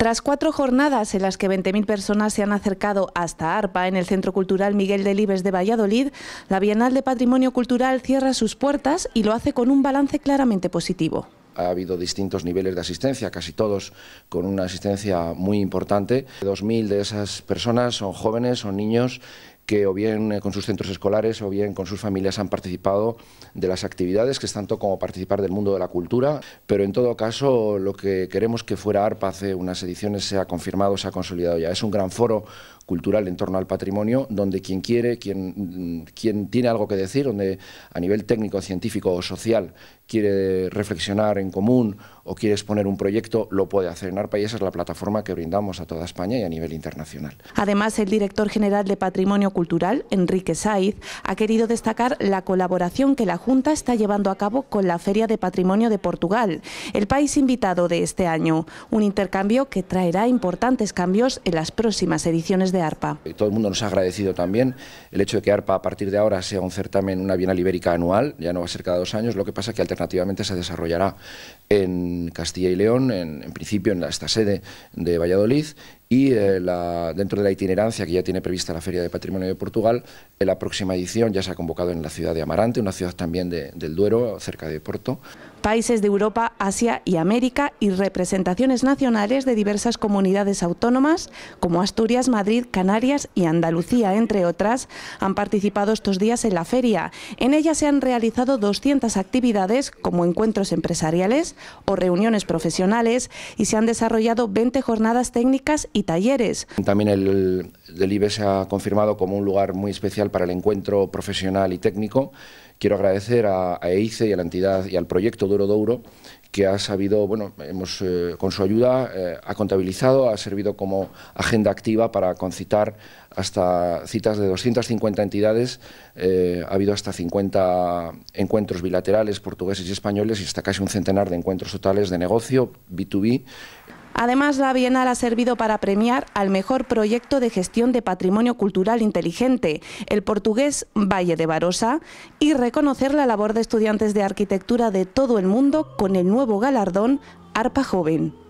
Tras cuatro jornadas en las que 20.000 personas se han acercado hasta ARPA en el Centro Cultural Miguel Delibes de Valladolid, la Bienal de Patrimonio Cultural cierra sus puertas y lo hace con un balance claramente positivo ha habido distintos niveles de asistencia, casi todos con una asistencia muy importante. 2.000 de esas personas son jóvenes, son niños que o bien eh, con sus centros escolares o bien con sus familias han participado de las actividades, que es tanto como participar del mundo de la cultura, pero en todo caso lo que queremos que fuera ARPA hace unas ediciones se ha confirmado, se ha consolidado ya. Es un gran foro cultural en torno al patrimonio, donde quien quiere, quien, quien tiene algo que decir, donde a nivel técnico, científico o social quiere reflexionar en común o quiere exponer un proyecto, lo puede hacer en ARPA y esa es la plataforma que brindamos a toda España y a nivel internacional. Además, el director general de Patrimonio Cultural, Enrique Saiz, ha querido destacar la colaboración que la Junta está llevando a cabo con la Feria de Patrimonio de Portugal, el país invitado de este año, un intercambio que traerá importantes cambios en las próximas ediciones de eh, todo el mundo nos ha agradecido también el hecho de que ARPA a partir de ahora sea un certamen, una Bienal Ibérica anual, ya no va a ser cada dos años, lo que pasa que alternativamente se desarrollará en Castilla y León, en, en principio en esta sede de Valladolid y eh, la, dentro de la itinerancia que ya tiene prevista la Feria de Patrimonio de Portugal, en la próxima edición ya se ha convocado en la ciudad de Amarante, una ciudad también del Duero, cerca de Porto. Países de Europa, Asia y América y representaciones nacionales de diversas comunidades autónomas, como Asturias, Madrid, Canarias y Andalucía, entre otras, han participado estos días en la feria. En ella se han realizado 200 actividades, como encuentros empresariales o reuniones profesionales, y se han desarrollado 20 jornadas técnicas y talleres. También el, IBE se ha confirmado como un lugar muy especial para el encuentro profesional y técnico. Quiero agradecer a, EICE e y a la entidad y al proyecto Duro Douro que ha sabido, bueno, hemos, eh, con su ayuda eh, ha contabilizado, ha servido como agenda activa para concitar hasta citas de 250 entidades, eh, ha habido hasta 50 encuentros bilaterales portugueses y españoles y hasta casi un centenar de encuentros totales de negocio B2B. Además, la Bienal ha servido para premiar al mejor proyecto de gestión de patrimonio cultural inteligente, el portugués Valle de Barosa, y reconocer la labor de estudiantes de arquitectura de todo el mundo con el nuevo galardón ARPA Joven.